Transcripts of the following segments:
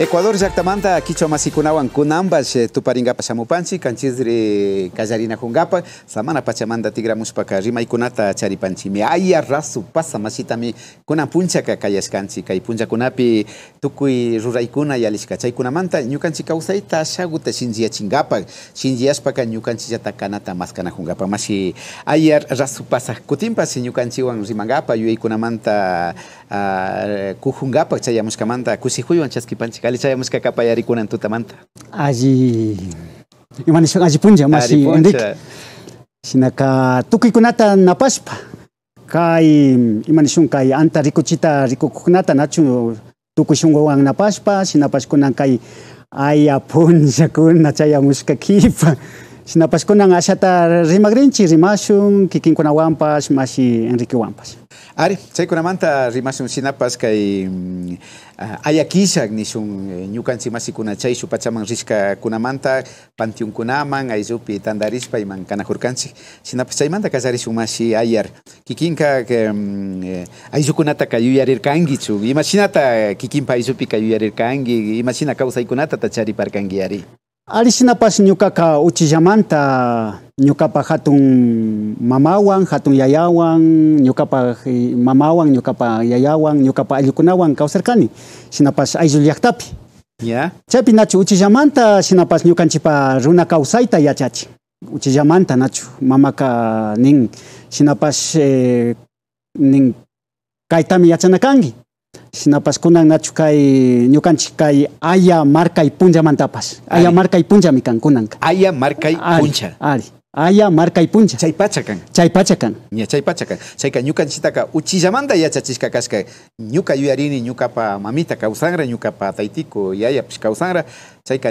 Ecuador llactamanta Kunambas, eh, Tuparingapa Samupansi, Kanchizri kajarina hungapa, samana pachamanta tigramushpaka Charipanchi. mi ayer rasu pasa masitami kunan punchaka kayashkanchik kay punllakunapi Tukui ruraykuna yalishka chaykunamanta ñukanchik kawsayta ashakuta shinchiyachinkapak shinchiyashpaka ñukanchillata kanata maskanakunkapak masi ayar rasu pasaj kutinpash ñukanchikwan kunamanta yuyaykunamanta uh, kujungapa chayamushkamanta kushikuywan Kali saya muska kapayari kunan tutamanta. Aji. Imanishon aji punja masi Enrique. Sinaka tukuykunata napashpa. Kay imanishun kay anta rikuchita rikukunata nachu tukushungowan napashpa sinapashkunan kay ayapunlla nacaya muska kipa. Sinapaskuna nga siya ta rima grinchi, kikin masi Enrique Wampas. Ari, sa iku naman ta rima siyong sinapas kay mm, ah, ayakisag eh, masi kuna siyong pachamang riska kunamanta, pantiyong kunamang, ay siyong pitandaris Sinapas masi ayar. Kikinka ka mm, eh, ay siyong eh, kunata Imasina pa kangi. Imasina Alishinapash ñukaka uchillamanta ñukapa hatun mamawan, hatun yayawan, ñukapa mamawan, ñukapa yayawan, ñukapa ayukunawan kawsarkani. Shinapash ayllu llaktapi. Ya. Chaypi nachu uchillamanta shinapash ñukanchipa runa kawsayta yachachin. Uchillamanta nachu mamaka nin shinapash eh, nin kaytami yachanakanki. Sinapaskunan nachukai nyukanchikai aya marka markai punja mantapas. Aya marka y punja mi Aya marka y puncha. Ari. Aya marka y puncha. Chay kan Chay pachakan. Ya chay Chay Nyuka yuyarini nyuka mamita kausangra nyuka taitiko yaya pishkausangra. Chay ka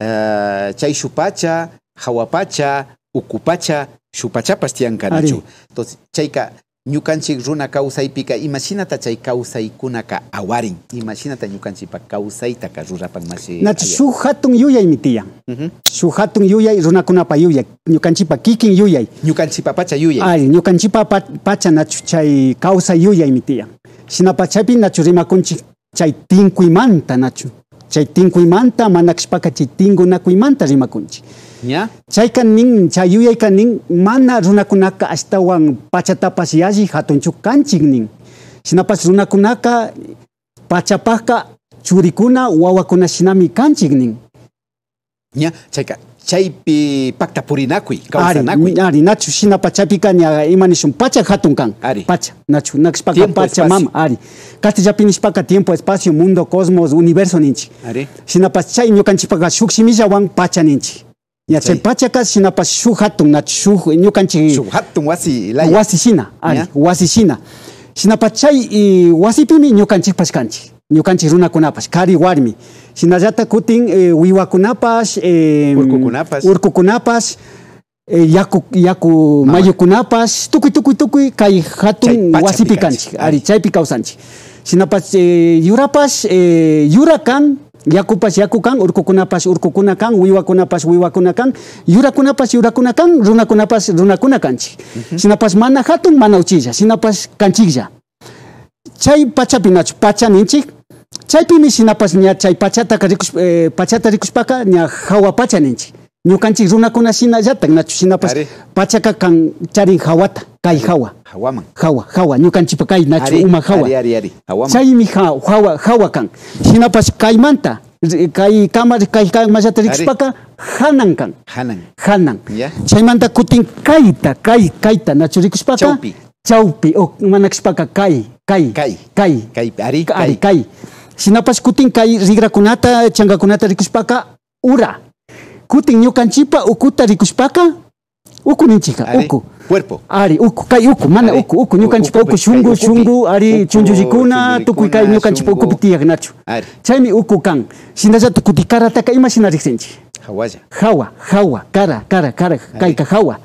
uh, eh, chay shupacha hawapacha ukupacha shupachapas tiyankanachu entonces chayka ñukanchik runa kawsaypika imashinata chay ka awarin imashinata ñukanchikpa kawsaytaka masi. nachu suk hatun yuyaymi tiyan uh mm-hmm. -huh. suk hatun yuyay runakunapa yuyay ñukanchikpa kikin yuyay ñukanchikpa pacha yuyay Ay, ñukanchikpa pa, pacha nachu chay kawsay yuyaymi tiyan shinapachapi nachu rimakunchik chay tinkuymanta nachu Ya. chay tinkuymanta manakishpaka chay tingunakuymanta imanta rima ning ya chay kan ning mana runa kunaka runakunaka ashtawan pachatapas yalli hatunchuk kanchik nin runa runakunaka pachapaka churikuna sinami kancing nin ya? chay kan. chaypi pactapurinakuy kawsanakuy ari nachu sina Pachapika ni ima pacha hatun kan ari pacha nachu nakashpaka pacha mama ari castellapi nishpaka tiempo espacio mundo cosmos universo Ninchi ari shinapas chay ñukanchikpaka shuk wang pacha ninchi. ña chay pachaka shinapas shuk hatun nachu shuk ñukanchik shuk wasi laya wasi shina ari wasi shina shinapas chay wasipimi ñukanchikpash kanchik ñukanchik kunapas, kari warmi shinallata kutin eh, wiwakunapash eh, urkukunapash urkukunapash eh, yaku yaku mayu kunapas, tukuy tukuy tukuy kay hatun wasipi kanchik ah. ari chaypi kawsanchik shinapash eh, yurapash eh, yura kan yakupash yaku kan urkukunapash urkukuna kan wiwakunapash wiwakuna kan yurakunapash yurakuna kan runakunapash runakuna kanchik uh -huh. shinapash mana hatun mana uchilla shinapash kanchiklla chay pacha nachu pacha ninchik chaypimi shinapas ña chay kus rikus eh, pachata paka ña hawa pacha ninchik ñukanchik runakuna shinallatak nachu shinapas pachaka kan charin hawata kay hawa man hawa hawa ñukanchipa kay nachu ari, uma hawa cai mihawa chaymi hawa hawa hawa kan shinapas kaymanta kai kama kay kamallata paka hanan kan hanan hanan cai ya. chaymanta kutin kayta kai kayta nachu rikus paka chawpi o manakas kai, kai, kai, kai, ari, kai, ari kay kay sinapas kutin kunata, rigrakunata kunata, rikuspaka ura kutin ñukanchipa ukuta rikuspaka uku ninchika uku cuerpo ari uku kai uku mana are. uku uku ñukanchipa uku shungu shungu ari chunchullikuna tukuy kay ñukanchipa ukupi tiyak nachu chaymi uku kan sinacha tukuti taka ima shina riqsinchik hawalla hawa hawa kara kara kara kayka hawa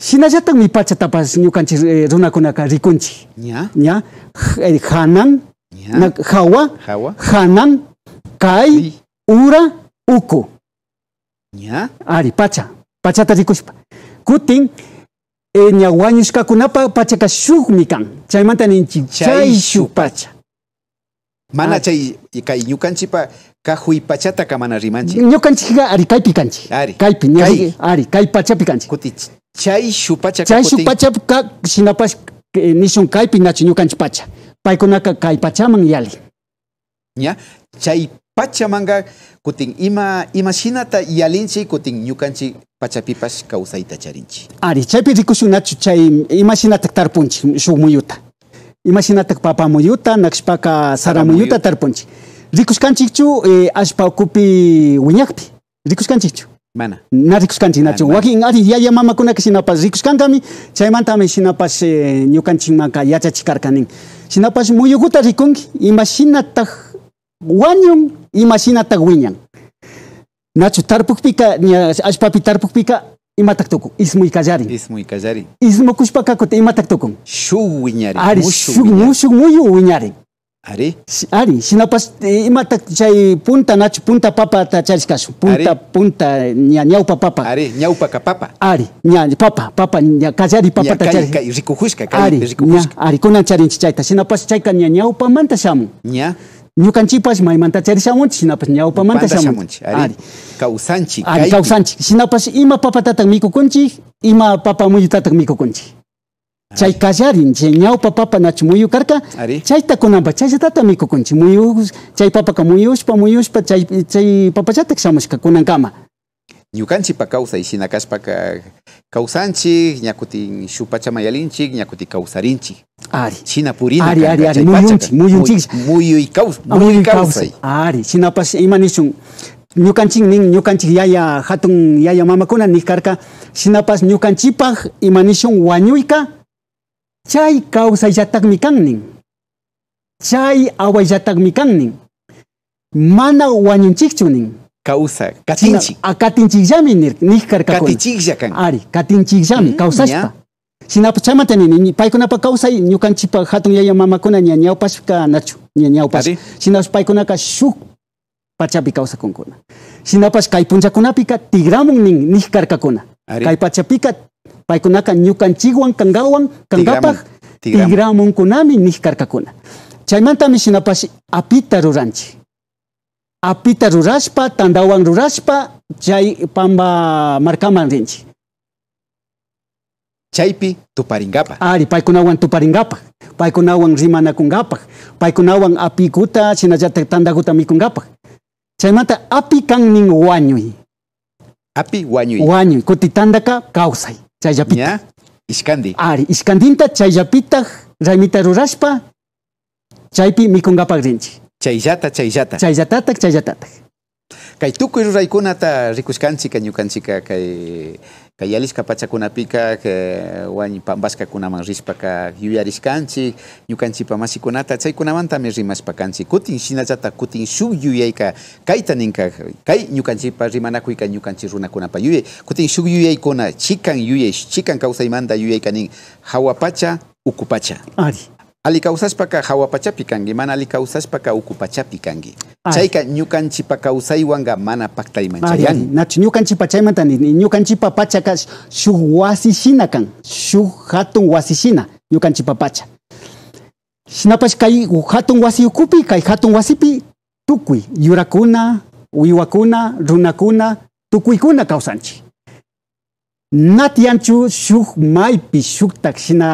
Shinallataq mipachapapas ñukanchik eh, runakunaka rikunchik kunci, Nya. Nya. Eh, hanan Nya. hawa hawa hanan Kai, ura uku Nya. ari pacha pachata rikushpa kutin eh, pacha ka pachaka shukmi kan chaymanta ninchik Chai shu pacha mana kai chay pa. Kahui pachata kamana rimanchi. rimanchik ñukanchikqa ari kai pikanchi. ari kai ña, ari kai pachapi kanchi. kuti chay shupacha chay shupachapuka shinapash nishun kaypi nachu ñukanchi pacha paykunaka kay pachaman yali ña ya, chay pachamanka kutin ima imashinata yalinchik kutin ñukanchik pachapipash kawsayta charinchik ari chaypi rikushun nachu chay imashinata tarpunchik shuk muyuta imashinatak papa muyuta naqshpaka sara muyuta tarpunchik rikushkanchikchu eh, allpa ukupi wiñakpi rikushkanchikchu mana nati kuskanti nati ngati ya yaya mama kuna kisinapas rikuskantami chaymantami shinapas eh, ñukanchikmanka yachachikarkanin shinapas muyukuta rikunki imashinatag wañun imashinatag wiñan nachu tarpukpika ña allpapi tarpukpika imatak tukun ismuykallarin ismuykallarin ismukushpa kakuta imatak tukun Shu wiñarin ari shu mushuk muyu wiñarin Ari? Ari, sinapas eh, imata cai punta nachu punta papa ta kasu Punta Ari? punta ña upa papa. Ari, upa ka papa. Ari, ña papa, papa cai di papa ta chari. huska, rikujushka, kari rikujushka. Ari, kunan charinchi chayta. Sinapas chayka ña ñaupa manta shamu. Ña? ñukanchipas maymanta charishamunchik sinapas manta samu. ari kawsanchik ari kawsanchik sinapas ima papa ta miku mikukunchik ima papa ta miku mikukunchik chay kallarinchik ñawpa papa nachu muyukarka chaytakunanpa chayllata mikukunchik muyu chay papaka muyushpa muyushpa chay, chay papallatak shamushkakunankama ñukanchikpa kawsay shinakashpaka kawsanchik ña kutin shuk pachamayalinchik ña kutin kawsarinchik ari shina purina ari shinapash ima nishun ñukanchik nin ñukanchik yaya hatun yaya mamakuna nik shinapash ñukanchikpaj ima nishun wañuyka chay kawsayllatakmi kannin chay mi kannin mana wañunchikchu a kawsa katinchik ah, katinchikllammi nig karkakuna katinchiklla kan ari katinchikllammi kawsashpa hmm, ya. shinapas chaymantanini paykunapa kawsay ñukanchikpa hatun yaya mamakuna ña ñawpash kanachu ña ñawpash shinapas paykunaka shuk pachapi kawsakunkuna shinapas kay punllakunapika tigramun nin nig karkakuna kay pachapika paikunaka kangawan kankawan tigramun kunami nij karkakuna chaymantami shinapash apita ruranchi apita rurashpa tandawan rurashpa chay pamba markaman rinchi chaypi tuparingapa. ari paykunawan tuparingapak paykunawan rimanakungapak paikunawan apikuta shinallatak tandakuta mikungapak chaymanta api kan nin wañuy api wañuy wañuy kuti tandaka kawsay chayllapita ya, Iskandi. ishkandi ari ishkandinta chayllapitaj raymita rurashpa chaypi mikunkapak rinchik chayllata chayllata chayllatatak chayllatataj kay tukuy ruraykunata rikushkanchika ñukanchika kay Kayalis kapacha kunapika ke guany baskakuna marsipa ke yuya riskanchi you can manta mesi maspakanchi kutin xina kutin xiu yuya ka kaitaninka kai you can see pa rimana kuikan kutin xugu yuya txikan chikan txikan chikan kausa imanda yuya hawapacha ukupacha ari alikausashpaka hawapachapi kangi mana alikausashpaka ukupachapi kanki chayka ñukanchipaka wanga mana paktaymanchayanmi nachu ñukanchipa chaymanta ñukanchipa pacha ka shuk wasishina kan shu hatun wasishina ñukanchipa pacha sinapas kai hatun ukupi kai hatun wasipi tukui yurakuna uiwakuna runakuna tukuykuna kausanchi na tiyanchu shuk maipi shuk taksina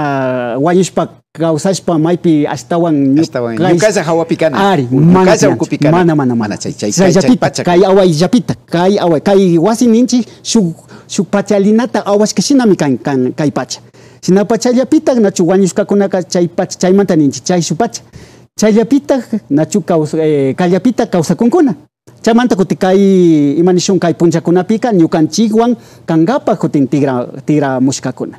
wañushpa kawsashpa maypi ashtawan ashtawan ñukalla kana ari ñukalla ukupikana mana mana mana chay chay chay, chay pacha kay awaylapita kay away kay wasi ninchi shuk shuk pachalinata awashkashinami kan kan kay pacha sina pachallapita nachu wañushkakunaka chay pacha chaymanta ninchi chay shuk pacha chayllapita nachu kausa eh, kallapita kawsakunkuna chaymanta kuti kay imanishun kay punchakunapika ñukanchikwan kanggapa kutin tigra kuna.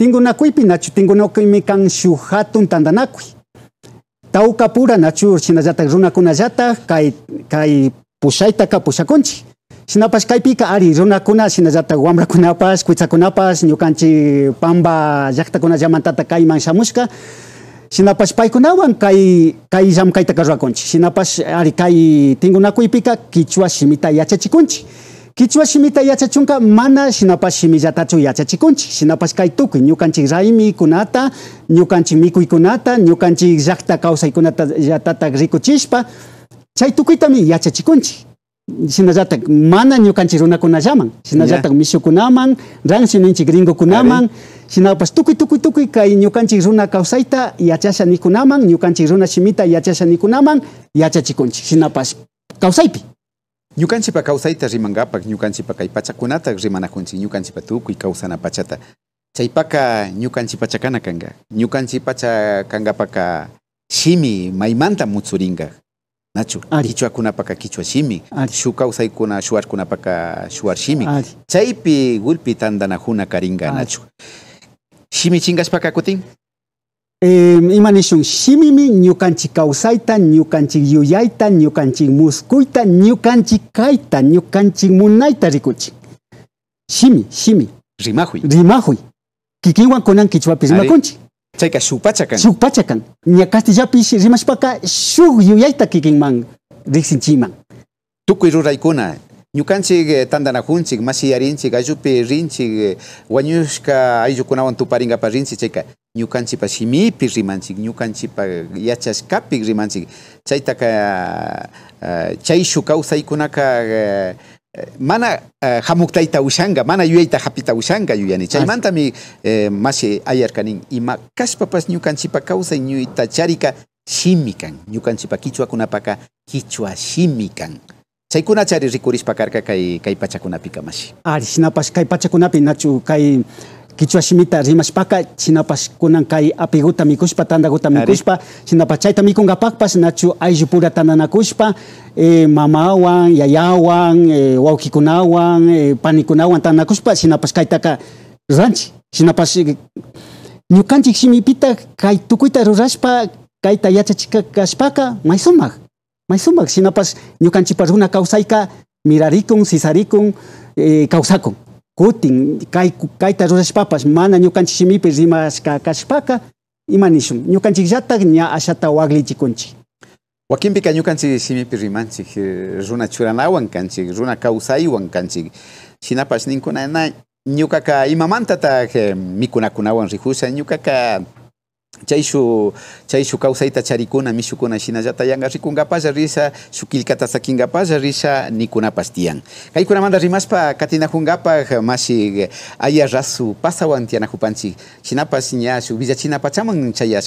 tingunakuypi nachu tingunakuymi kan shuk hatun tandanakui. tawka pura nachu shinallatak kai, kai kai pusaita pushakunchik Sinapas, kaypika ari runakuna shinallatak kunapas, kunapas niokanchi pamba llaqtakunallamantata kayman kai Sinapas kai, kai kai llamkayta ruwakunchik. Sinapas, ari pica quichua kichua shimita yachachikunchik. Kichwa shimita yachachunka mana shinapash shimillatachu yachachikunchik shinapash kay tukuy ñukanchik raymikunata ñukanchik mikuykunata ñukanchik llakta kawsaykunata yatatak rikuchishpa chay tukuytami yachachikunchik shinallatak mana ñukanchik runakunallaman shinallatak yeah. mishukunaman ranshi gringo gringokunaman shinapash tukuy tukuy tukuy kay ñukanchik runa kawsayta yachasha nikunaman ñukanchik runa shimita yachasha nikunaman yachachikunchik shinapash kawsaypi ñukanchikpa kawsayta rimankapak ñukanchikpa kay pachakunata rimanakunchik ñukanchikpa tukuy kawsana pachata chaypaka ñukanchik pachakana kanka ñukanchik pacha kankapaka shimi maymanta muchurinka nachu kichwakunapaka kichwa shimi shuk kawsaykuna shuwarkunapaka shuar shimi chaypi willpi tandanakuna karinka nacho. shimi chinkashpaka kutin Emanesun, simi min nio kan txika usaitan, nio kan txik joiaitan, nio kan kaitan, nio kan munaita, Simi, simi. Rimahui. Rimahui. Kikin konan kitzuapirima kontzik. Txeka, supatxakan. Supatxakan. Niakazte japi, rimazpaka, su joiaita kikinman man, rikzintziman. Tukururra ikona, nio kan txik eh, tandanakuntzik, maziarintzik, aizupi rintzik, guan eh, nio eska paringa tuparinga Ni ukan tsipa simi pirri mantsik, ni ukan mana eh, hamuk usanga, mana yueita hapita usanga yuyani Tsai manta mi eh, masi ayar kanin ima kas papas ni ukan tsipa ka usai ni uita tsari simikan. Ni ukan tsipa rikuris masi. Ari sinapas kai pachakunapi nachu kai kichwa shimita rimashpaka shinapash kunan kay apiguta mikushpa tandakuta mikushpa shinapash chayta mikunkapakpash nachu ayllupura tananakushpa eh, mamawan yayawan eh, wawkikunawan eh, panikunawan tanakushpa shinapash kaytaka ranchik shinapash ñukanchik shimipita kay tukuyta rurashpa kayta yachachika kashpaka may sumak may sumak shinapash ñukanchipa runa kawsayka mirarikun sisarikun eh, kawsakun kutin kay kayta rurashpapash mana ñukanchik shimipis rimashka kashpaka ima nishun ñukanchikllatak ña ashata waklichikunchik Wakinpika ñukanchik shimipi rimanchik eh, runa churanawan kanchik, runa kawsaywan kanchik. Shinapash ninkuna ñukaka imamantata eh, mikunakunawan rihusha ñukaka Chaisu chaisu kausaita charikuna mishukuna shina ya risa shukilkata risa nikuna pastian Kaikuna manda rimas katina kunga pa masi aya rasu pasa wanti ana kupanchi shina pasi nya su biza china pachamun chayas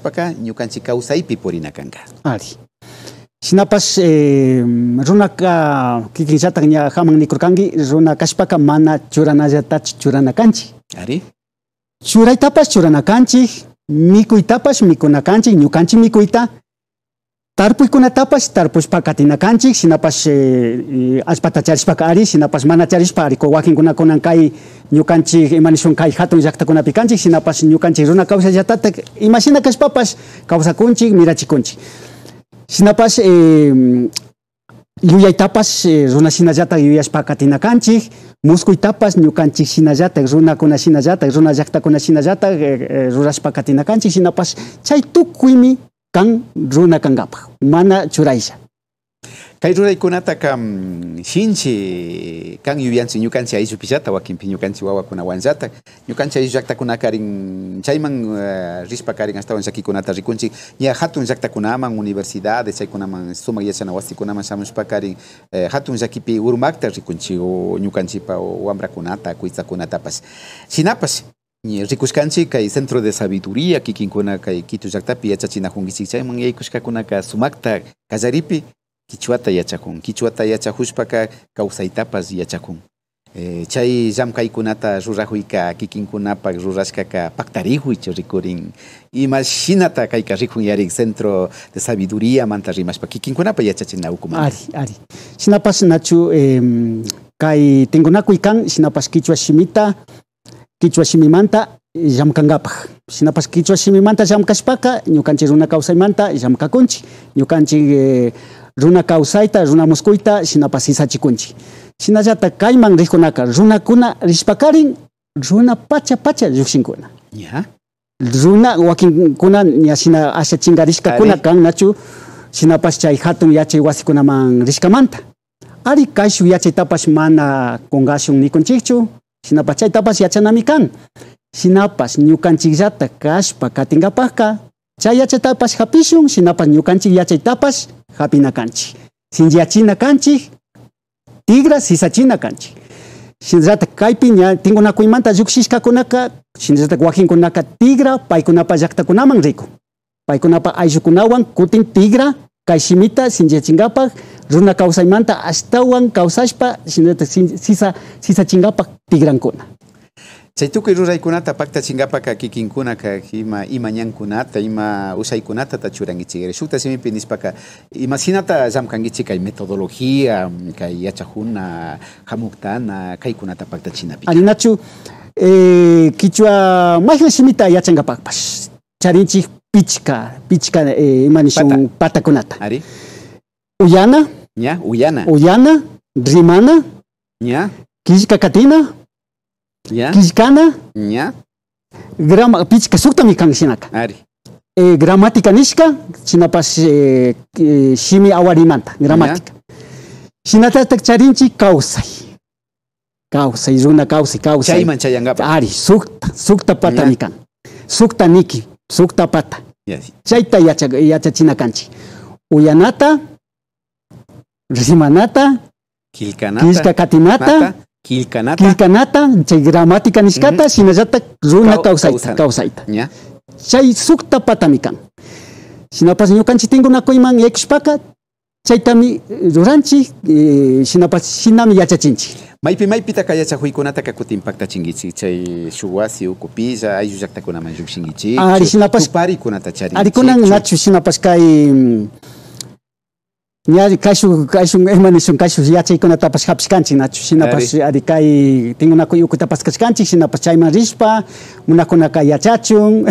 ashpaka ñukanchik kawsaypi purinakanka. Ari. Shinapash eh, runaka kikinllatak ña haman nikurkanki runa kashpaka mana churanallatach churanakanchik. Ari. Churaytapash churanakanchik, mikuytapash mikunakanchik, ñukanchik mikuyta tarpuykunatapash tarpushpa katinakanchin shinapash eh, eh allpata charishpaka pakari, sinapas mana wakin ari wakinkunakunan kay ñukanchik imanishun kai hatun llaqtakunapi kanchik imasina ñukanchik runa kawsallatatak imashina kashpapash mirachi mirachikunchik sinapas eh, yuyaytapash eh, runa yuya yuyashpa katinakanchik muskuytapash itapas shinallatak sina jata runa llaqtakuna shinallatak eh, eh, rurashpa katinakanchik shinapash chay tukuymi kan runa kangap mana churaisa. kay ruraykunataka shinchi kan yuyanchik ñukanchik ayllupillata wakinpi ñukanchik wawakuna wanllata ñukanchik ayllu llaktakunaka rin chayman uh, kuna karin eh, ashtawan shakikunata rikunchik ña hatun universidad universidades chaykunaman sumak yachana wasikunaman shamushpa karin eh, hatun Zakipi urmakta rikunchik o ñukanchikpa kunata kuytsakunatapas sinapas Ni rikuskanchi kai centro de sabiduría ki kai kitu jaktapi, piacha china kungisi chay ka sumakta kazaripi kichuata yachakun, kichuata yacha huspaka kausaitapas yachakun. eh chay jam kai kunata rurajuika ki kinkuna pa ka paktarihu ich rikurin imagina ta kai yari centro de sabiduría manta rimas pa pa ukuma ari ari china pasna Kai kichwa simimanta llamkankapaj shinapas kichwa simimanta llamkashpaka ñukanchik runa kawsaymanta llamkakunchik ñukanchik eh, runa kawsayta runa muskuyta shinapas sisachikunchik shinallatak kayman rikkunaka runakuna rishpakarin runa pacha pacha llukshinkuna yeah. runa wakinkuna ña shina asha chingarishkakuna kan nachu shinapas chay hatun yachay wasikunaman rishkamanta ari kayshu yachaytapash mana kongashun nikunchikchu tapas yachanami kan. Sinapas ñukanchiklata kashpa katingapajka. Chay yachatapas hapishun, sinapas ñukanchik tapas hapina kanchik. china kanchi, tigra sisachina kanchik. Shinrata kaypi ña tingunakuymanta lluksishkakunaka, shinrata kunaka tigra paykunapa pai kunapa Paykunapa ayllukunawan kutin tigra kay simita sinllachingapak Runa causa y manta, hasta un sisa, sisa chingapa, tigran cuna. Se tu pacta chingapa, ka kikin cuna, ka jima, y mañan cunata, y ma usa y cunata, tachuran ka, y ma sinata, metodología, ka yachajuna hamuktana jamuktana, pacta Alinachu, eh, kichua, magia simita y achangapa, pas, charinchi, pichka, pichka, eh, manishon, pata kunata. Ari. Uyana, ña uyana uyana rimana ña killkakatina ña killkana ña grama pichka suktami kan shinaka ari eh, gramática nishka chinapash eh, eh, shimi awarimanta gramática shinallatak charinchik kawsay kawsay runa kawsay kawsay chayman chayankapa ari sukta sukta patami kan sukta niki sukta pata yes. chayta yacha yachachinakanchik uyanata Rimanata, Kilkanata, Killkatinata, Kilkanata, Kilkanata, chay gramática nishkata, mm-hmm. shinallata runa kawsayta, kawsayta. Ya. Chay sukta patami kan. Shinapas sinapas tingunakuyman yakushpaka Maipi maipi eh, shinapas shinami yachachinchik. Maypi maypitaka yachakuykunataka kutinpaktachinkichik chay shuk wasi ukupilla ayllu llaktakunaman llukshinkichik. Ari shinapas. Tuparikunata charinchik. Arikunan nachu sinapas kay mm, ña kayshun kayshun imanishun kayshun yachaykunatapash hapishkanchik nachu shinapash ari kay tingunakuy ukutapas kashkanchik shinapash chayman rishpa munakunaka yachachun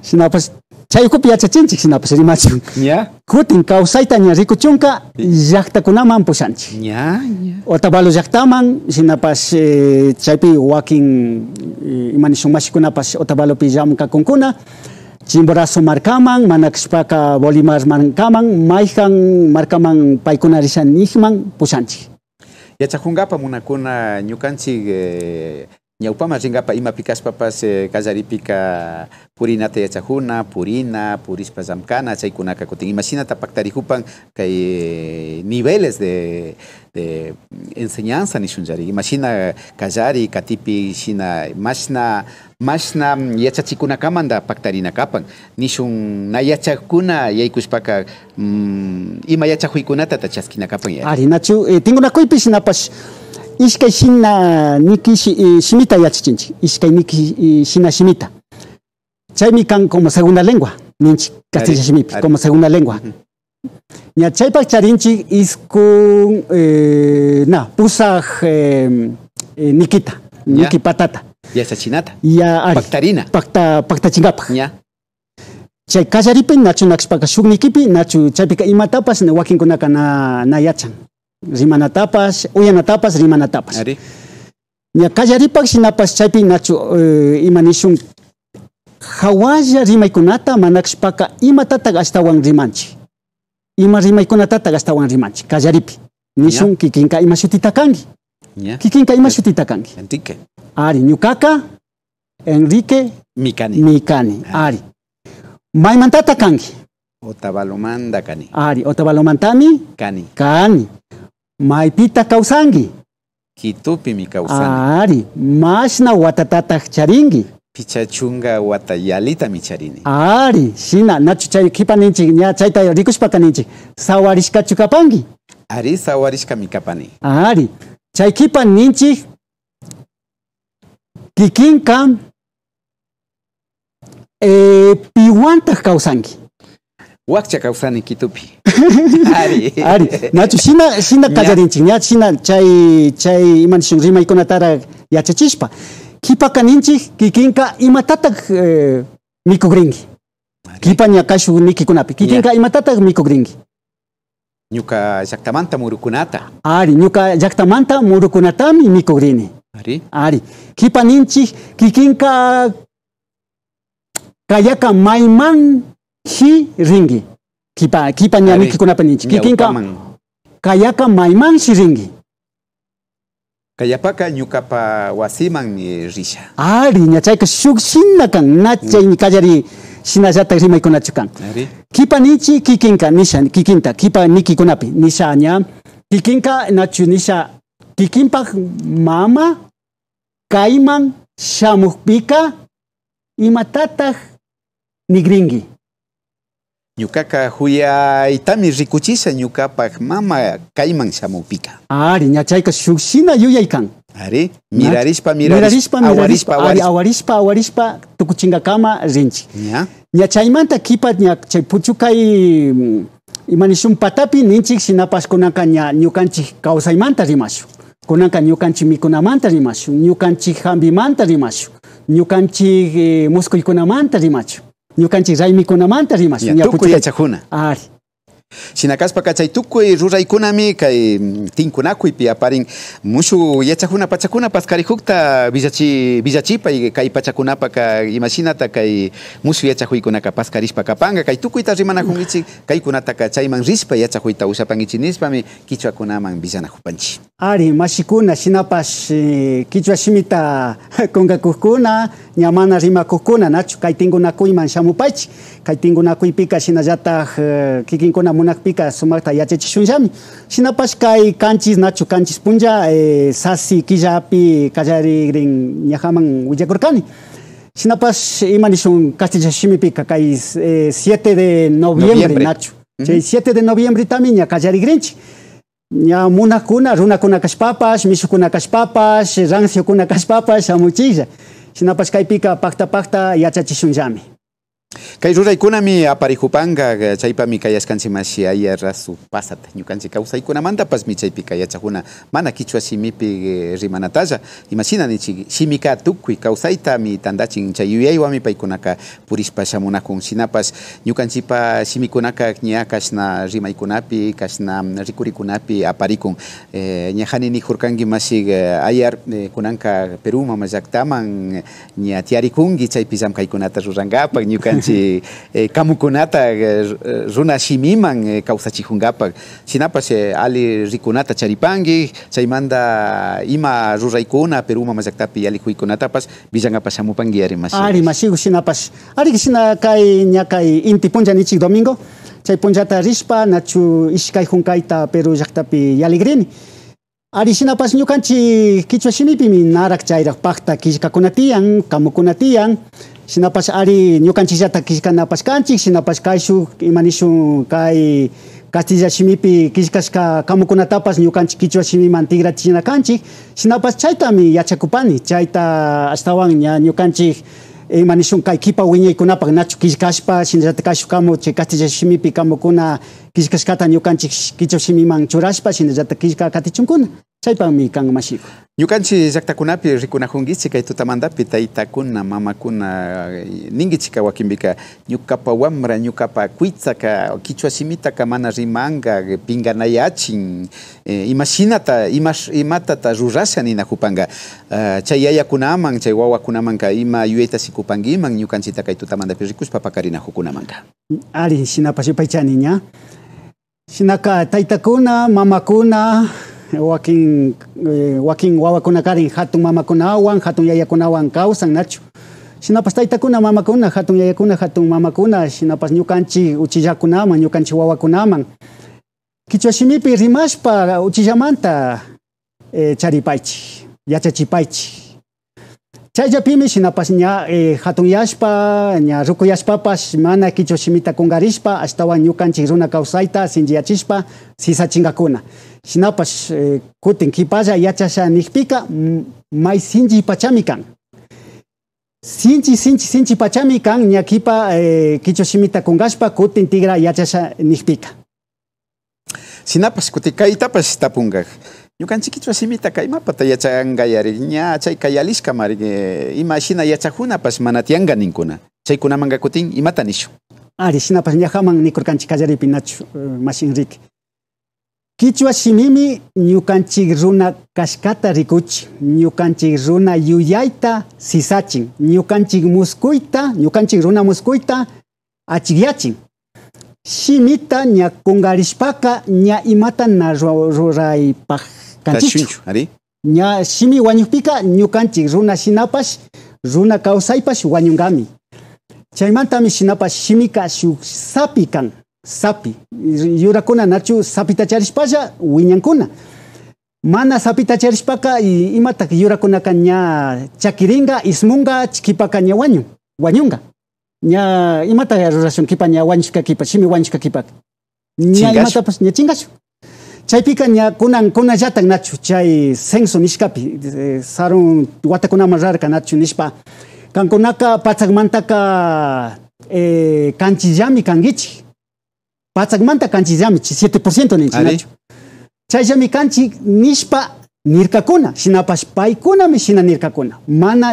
shinapash chay ukupi yachachinchik shinapash rimachun yeah. kutin kawsayta ña rikuchunka llaqtakunaman pushanchik yeah, yeah. Otavalo llaqtaman shinapash eh, chaypi wakin eh, imanishun mashikunapash Otavalopi llamunkakunkuna Chimborazo markaman, manakashpaka Bolívar markaman, maikan markaman paikuna rishanikman pusanchik. Yachajunkapa munakuna ñukanchik eh, ñawpama rinkapa ima pikashpapas eh, kallaripika purinata yachajuna, purina, purispa llamkana, chaykunaka kutin imashinata paktarijupan kay eh, niveles de de este, enseñanza imagina Imagina kajari, katipi shina mashna mashna pactarina paktarinakapan nishun na yachakuna yaykushpaka um, mm, ima yachakuykunata kapan. yari nachu, eh, tengo shinapash ishkay shina niki shi, eh, shimita yachachinchik niki eh, shina shimita chaymi kan como segunda lengua ninchik castilla como segunda lengua Ya, pak charinchik iskun eh, na pusaj eh, eh nikita ya. niki patata ya, chinata. ya ari paktarina pakta chingapa. Ya. chay kallaripi nacho nakspaka shuk nikipi cai pika imatapas kunaka na, na yachan tapas uyanatapas tapas. ari ña ya, kallaripak shinapas chaypi nacho eh, ima nishun hawalla rimaykunata imatata imatataq wang rimanchi y tata gasta un rimanchik Kajaripi. nishun son kikinka y shutitakanki kangi kikinka ima kangi entike ari nyukaka. enrique mikani mikani ah. Ari ari mantata kangi. otabalomanda kani ari otabalomantami kani kani pita kausangi. Kitupi mi kausangi. ari na watatata charingi Pichachunga watayalita micharini. Ari, sina, na cai tayo kipaninchik, ña chayta rikushpakaninchik. Sawarishkachu kapanki. Ari, sawarishka mikapani. Ari, chay Kikin kam. E piwanta kausangi. Wakcha kausani kitupi. Ari. Ari, na shina, shina kallarinchik, ña cai chay, chay imanishun rima ikonatara yachachishpa. Ari kipaka kaninchik kikinka imatatak eh, Kipanya kipa ñakashun nikunapi kikinka yeah. imatatak mikugrinki Nyuka jaktamanta murukunata ari nyuka jaktamanta murukunatami mikugrini ari ari kipa ninchik kikinka kayaka maiman hi ringi kipa kipa ña mikikunapa ninchik kikinka kayaka maiman shi ringi Kayapaka ñukapa wasiman risha. Ariña chayka shukshina kan na chayni kallari shinallatak rimaykunachu Kipa nichi kikinka nisha kikinta kipa niki nisha nya. kikinka nachu nisha kikinpa mama kaiman shamukpika imatatah nigringi. Nyukaka huya itami rikuchisa nyukapa mama kaiman samupika. ari ña chayka shuksina yuyay kan ari mirarispa mirarispa mirarispa mirarispa awarishpa awarishpa tukuchinga kama ña ya. ña chaymanta kipa ña chay puchukay mm, imanishun patapi ninchik sinapas ña nyukanchi kausaimanta rimashu. Konaka nyukanchi mikunamanta rimashu. Nyukanchi hambimanta rimashu. Nyukanchi eh, muscuykunamanta rimashu. Yo mi y más, rimash ña chajuna. Ah. Sinakaz pakatzaituko errura ikunami, kai tinkunako aparin musu iatzakuna patzakuna patzkari jukta bizatxi, bizatxi pai, kai patzakuna imasinata, kai musu iatzaku ikunaka panga, kai tuku kai kunataka tzaiman rizpa iatzaku eta usapan itzi nizpami, kitzuakuna man bizana jupantzi. Ari, masikuna, sinapas kitzua simita konga kukuna, nyamana rima kukuna, natxu, kai tingunako iman samupaitz, kai tingunako ipika sinajatak kikinkuna munakpika sumakta yachachishunllami shinapash kay kanchis nachu kanchis punlla eh, sasi killapi kallarigrin ñajaman willakurkani shinapash ima nishun castilla shimipika kay eh, 7 de noviembre, noviembre. nachu 7 de noviembre tami ña kallarigrinchik ña munakuna runakuna kashpapash mishukuna kashpapash ranciokuna kashpapash shamuchilla shinapash pika pakta pakta yachachishunllami Kai zure ikuna mi apari chaipa mi kai eskantzi masi aia errazu pasat. Nukantzi kauza ikuna manda pas mi kai mana kichua simipi eh, rimanataja. Imasina ni simika tukui kauzaita mi tandatxin chai uiai wami paikunaka ikunaka purispa samunakun. Sinapas nukantzi pa simikunaka nia kasna rima ikunapi, kasna rikurikunapi aparikun. Nia eh, jani ni jurkangi masi eh, kunanka peru mamazak taman nia tiarikungi chaipi zamka nukantzi. kanchi eh, kamukunata e, e, kausa eh, kawsachijunkapak shinapash eh, ali rikunata charipanki chaymanta ima ruraykuna peruman mallaktapi alikuykunatapash villankapash shamupanki ari masiku ari masiku shinapash ari shina kay ña kay inti nichik domingo chay punllata rishpa nachu ishkay junkayta peru llaktapi yaligrini Arishinapas ñukanchik kichwa shimipimi narak chayraq pakta killkakuna kunatian kamu kunatian sinapas ari ñukanchilla napas kanchik sinapas kaisu, kay shuk imanishun kay kamukuna tapas nyukan kamukunatapas shimi Quichua shimiman kanchik sinapas chaytami yachakupani chaita astawan nyukan ñukanchik imanishun kai kipa wiñaykunapak nachu kishkashpa shinallata kashu kamu chay Castilla shimipi kamukuna kishkashkata ñukanchik Quichua shimiman churashpa shinallata kishka katichunkuna chay pang mi kang masik. Yukan si jakta kunapi rikuna hongi chika ito tamanda pita na mama wakimbika yukapa wamra yukapa kichwa simita mana rimanga pinganayachin na yachin eh, imasina ta imas imata ni kupanga ah, chay ya chay ima yueta si kupangi mang yukan si taka ito tamanda pisi kus papa karina Ali sinaka taitakuna Mamakuna... Joaquín eh, wakin wawakuna karin hatun mamakunawan hatun yayakunawan nachu shinapas mama kuna hatun kuna hatun kuna shinapas ñukanchik uchillakunaman ñukanchik wawakunaman kichwa shimipi rimashpa uchillamanta eh, charipaychik pimi shinapas ña eh, hatunyashpa ña pas, mana kichwa shimita kungarishpa ashtawan ñukanchik runa yachispa, sinchiyachishpa sisachingakuna sinapas eh, kutin kipasha yachasha nikpika may sinchi pachami kan. Sinchi, sinchi, sinchi pachami kan ñakipa eh, kichoshimita kungashpa kutin tigra yachasha nikpika. Sinapash kutika itapash tapungaj. ñukanchikitwa simitaka imapata yachankayarik ña chay kayalishkamarik eh, ima shina yachakunapash mana tiyanka ninkuna chaykunamanka kutin imata nishun ari shinapash ñajaman nikurkanchik kallaripi nachu uh, eh, mashinriki Kichwa shimimi ñukanchik runa kashkata rikuchi, ñukanchik runa yuyayta sisachin, ñukanchik muskuita ñukanchik runa muskuyta achikyachin. Shimita ña kungarishpaka ña imata na ruraypaj kanchichu. Ari? Ña shimi wañukpika ñukanchik runa shinapash, runa kawsaypash wañunkami. Chaymantami shinapash shimika shuk sapi kan. sapi yurakuna nachu sapita charishpasha wiñankuna mana sapita charishpaka imatak yurakunaka ña chakiringa ismunga chikipaka ña wañun wañunga ña imata rurashunkipa ña wañushkakipa shimi wañushkakipaka ña imatapas ña chingashun chaypika ña kunan kunallata nachu chay censo nishkapi sarun watakunaman rarka nachu nishpa kankunaka patsakmantaka eh, kanchillami kankichik kanchi kanchillamichi 7% ninchinachu. Chayllami kanchi nishpa nirkakuna, shinapash paykunami shina nirkakuna, mana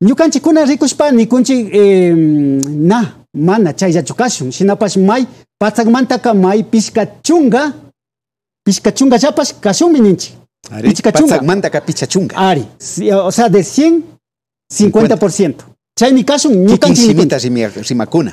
Nyukanchi kuna rikushpa ni eh, na, mana chayllachu kashun, mai may chunga. may chunga pishkachunga chapash mi ninchi. Ari, pachakmantaka pichachunga. Ari, o sea, de 100, 50%. 50. Chaymi kashun ñukanchik. Kikinshimita macuna.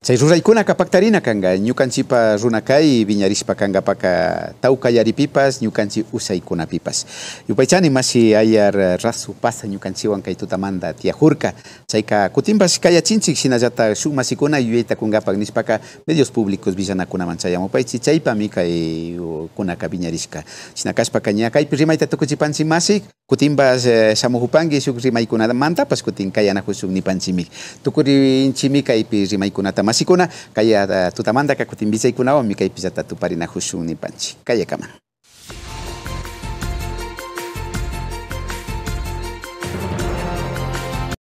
pa paka ruraykunaka paktarinakanga pipas, runakay viñarishpakangapaka tawka yaripipas pipas. usaykunapipas. Yupaychani masi ayar eh, rasu pasa ñukanchiwan kay tutamanta tiyajurka chayka kutinpas kayachinchik shinallata shuk masikuna yuyaytakungapak nishpaka medios públicos villanakunaman chayamupaychik chaypami kay kunaka viñarishka shinakashpa ña kaypi rimayta tukuchipanchik masi kutinpas eh, shamujupanki shuk rimaykunamantapas kutin kayanakushun nipanchimik tukurinchimi kaypi rimaykunata Masikuna, kaia eh, tutamanda, calle tu tamanda que cu te invisec una o pisata